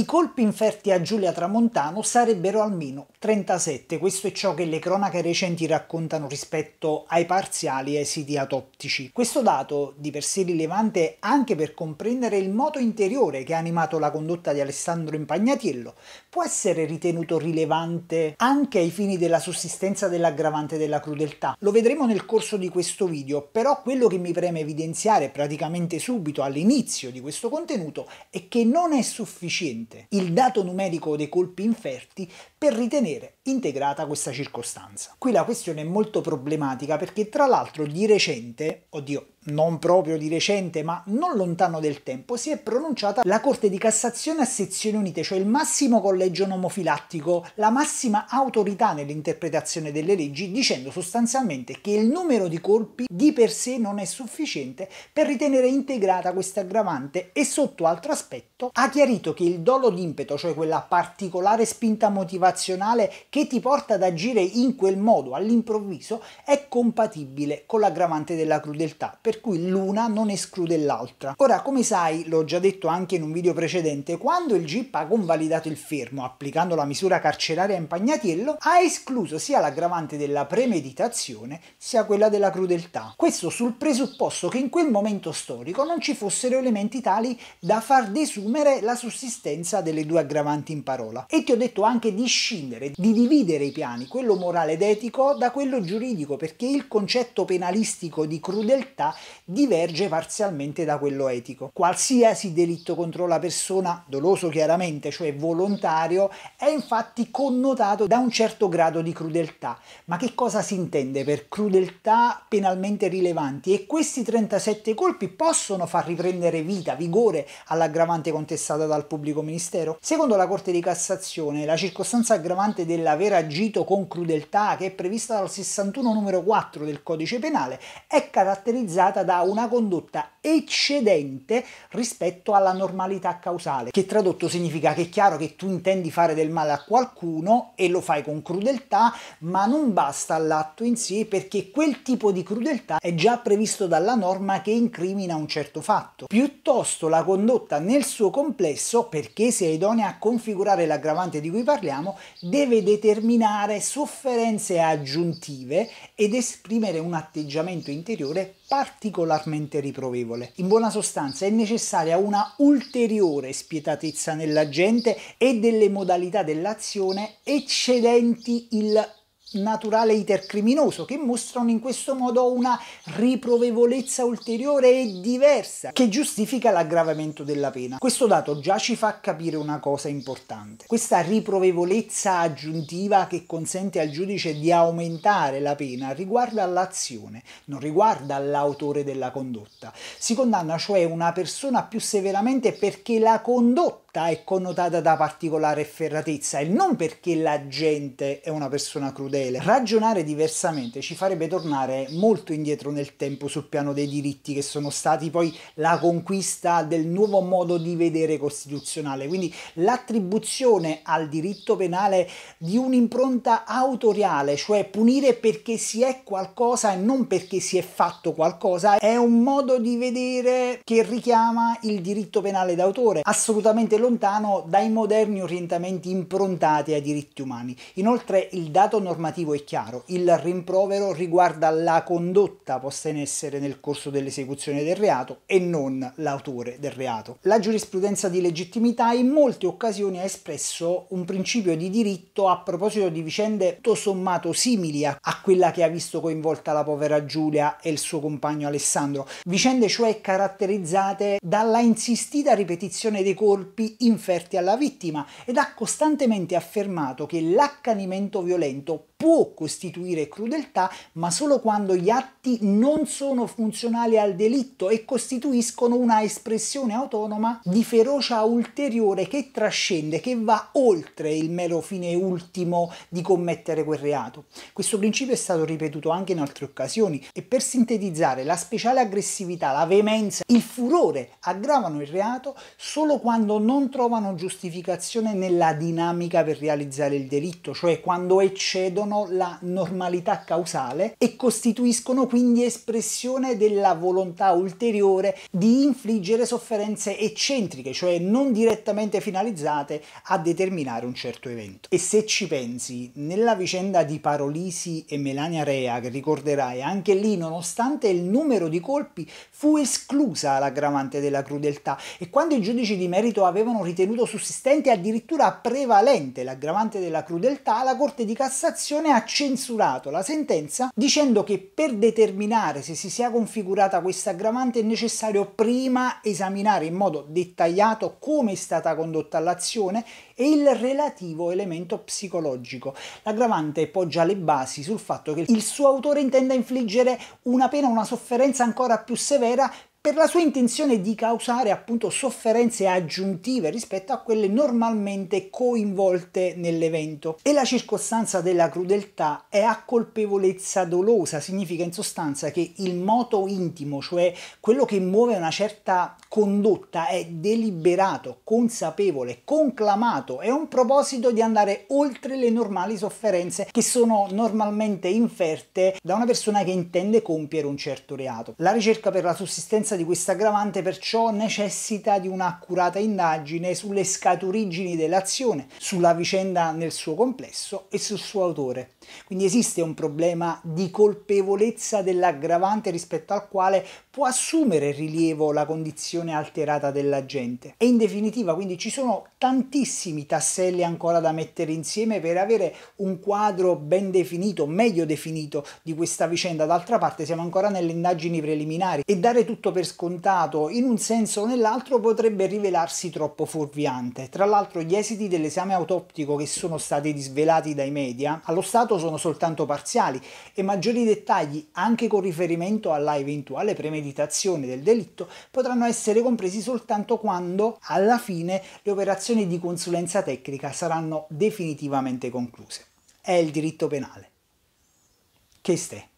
I colpi inferti a Giulia Tramontano sarebbero almeno 37, questo è ciò che le cronache recenti raccontano rispetto ai parziali e ai siti atoptici. Questo dato di per sé rilevante anche per comprendere il moto interiore che ha animato la condotta di Alessandro Impagnatiello può essere ritenuto rilevante anche ai fini della sussistenza dell'aggravante della crudeltà. Lo vedremo nel corso di questo video, però quello che mi preme evidenziare praticamente subito all'inizio di questo contenuto è che non è sufficiente mente il dato numerico dei colpi inferti per ritenere integrata questa circostanza. Qui la questione è molto problematica perché tra l'altro di recente, oddio non proprio di recente, ma non lontano del tempo, si è pronunciata la Corte di Cassazione a sezioni unite, cioè il massimo collegio nomofilattico, la massima autorità nell'interpretazione delle leggi, dicendo sostanzialmente che il numero di colpi di per sé non è sufficiente per ritenere integrata questa aggravante e sotto altro aspetto ha chiarito che il dolo d'impeto, cioè quella particolare spinta motivazionale che ti porta ad agire in quel modo all'improvviso, è compatibile con l'aggravante della crudeltà per cui l'una non esclude l'altra. Ora, come sai, l'ho già detto anche in un video precedente, quando il GIP ha convalidato il fermo applicando la misura carceraria in Pagnatiello, ha escluso sia l'aggravante della premeditazione sia quella della crudeltà. Questo sul presupposto che in quel momento storico non ci fossero elementi tali da far desumere la sussistenza delle due aggravanti in parola. E ti ho detto anche di scindere, di dividere i piani, quello morale ed etico da quello giuridico, perché il concetto penalistico di crudeltà diverge parzialmente da quello etico. Qualsiasi delitto contro la persona, doloso chiaramente, cioè volontario, è infatti connotato da un certo grado di crudeltà. Ma che cosa si intende per crudeltà penalmente rilevanti? E questi 37 colpi possono far riprendere vita, vigore all'aggravante contestata dal pubblico ministero? Secondo la Corte di Cassazione, la circostanza aggravante dell'aver agito con crudeltà, che è prevista dal 61 numero 4 del codice penale, è caratterizzata caratterizzata da una condotta eccedente rispetto alla normalità causale, che tradotto significa che è chiaro che tu intendi fare del male a qualcuno e lo fai con crudeltà, ma non basta l'atto in sé perché quel tipo di crudeltà è già previsto dalla norma che incrimina un certo fatto. Piuttosto la condotta nel suo complesso, perché sia idonea a configurare l'aggravante di cui parliamo, deve determinare sofferenze aggiuntive ed esprimere un atteggiamento interiore particolarmente riprovevole colpevole. In buona sostanza è necessaria una ulteriore spietatezza nella gente e delle modalità dell'azione eccedenti il naturale itercriminoso che mostrano in questo modo una riprovevolezza ulteriore e diversa che giustifica l'aggravamento della pena. Questo dato già ci fa capire una cosa importante. Questa riprovevolezza aggiuntiva che consente al giudice di aumentare la pena riguarda l'azione, non riguarda l'autore della condotta. Si condanna cioè una persona più severamente perché la condotta corrotta è connotata da particolare ferratezza e non perché la gente è una persona crudele. Ragionare diversamente ci farebbe tornare molto indietro nel tempo sul piano dei diritti che sono stati poi la conquista del nuovo modo di vedere costituzionale, quindi l'attribuzione al diritto penale di un'impronta autoriale, cioè punire perché si è qualcosa e non perché si è fatto qualcosa, è un modo di vedere che richiama il diritto penale d'autore, assolutamente lontano dai moderni orientamenti improntati ai diritti umani. Inoltre il dato normativo è chiaro, il rimprovero riguarda la condotta posta in essere nel corso dell'esecuzione del reato e non l'autore del reato. La giurisprudenza di legittimità in molte occasioni ha espresso un principio di diritto a proposito di vicende tutto sommato simili a quella che ha visto coinvolta la povera Giulia e il suo compagno Alessandro, vicende cioè caratterizzate dalla insistita ripetizione dei colpi inferti alla vittima ed ha costantemente affermato che l'accanimento violento può costituire crudeltà, ma solo quando gli atti non sono funzionali al delitto e costituiscono una espressione autonoma di ferocia ulteriore che trascende, che va oltre il mero fine ultimo di commettere quel reato. Questo principio è stato ripetuto anche in altre occasioni e per sintetizzare la speciale aggressività, la veemenza, il furore aggravano il reato solo quando non trovano giustificazione nella dinamica per realizzare il delitto, cioè quando eccedono sono la normalità causale e costituiscono quindi espressione della volontà ulteriore di infliggere sofferenze eccentriche, cioè non direttamente finalizzate a determinare un certo evento. E se ci pensi, nella vicenda di Parolisi e Melania Rea, che ricorderai, anche lì, nonostante il numero di colpi, fu esclusa l'aggravante della crudeltà e quando i giudici di merito avevano ritenuto sussistente addirittura prevalente l'aggravante della crudeltà, la Corte di Cassazione Cassazione ha censurato la sentenza dicendo che per determinare se si sia configurata questa aggravante è necessario prima esaminare in modo dettagliato come è stata condotta l'azione e il relativo elemento psicologico. L'aggravante poggia le basi sul fatto che il suo autore intenda infliggere una pena, una sofferenza ancora più severa per la sua intenzione di causare appunto sofferenze aggiuntive rispetto a quelle normalmente coinvolte nell'evento. E la circostanza della crudeltà è a colpevolezza dolosa, significa in sostanza che il moto intimo, cioè quello che muove una certa condotta, è deliberato, consapevole, conclamato, è un proposito di andare oltre le normali sofferenze che sono normalmente inferte da una persona che intende compiere un certo reato. La ricerca per la sussistenza di questa aggravante perciò necessita di un'accurata indagine sulle scaturigini dell'azione, sulla vicenda nel suo complesso e sul suo autore. Quindi esiste un problema di colpevolezza dell'aggravante rispetto al quale può assumere rilievo la condizione alterata dell'agente. E in definitiva quindi ci sono tantissimi tasselli ancora da mettere insieme per avere un quadro ben definito, meglio definito di questa vicenda. D'altra parte siamo ancora nelle indagini preliminari e dare tutto per per scontato in un senso o nell'altro potrebbe rivelarsi troppo fuorviante. Tra l'altro gli esiti dell'esame autoptico che sono stati disvelati dai media allo stato sono soltanto parziali e maggiori dettagli anche con riferimento alla eventuale premeditazione del delitto potranno essere compresi soltanto quando alla fine le operazioni di consulenza tecnica saranno definitivamente concluse. È il diritto penale. Che ste?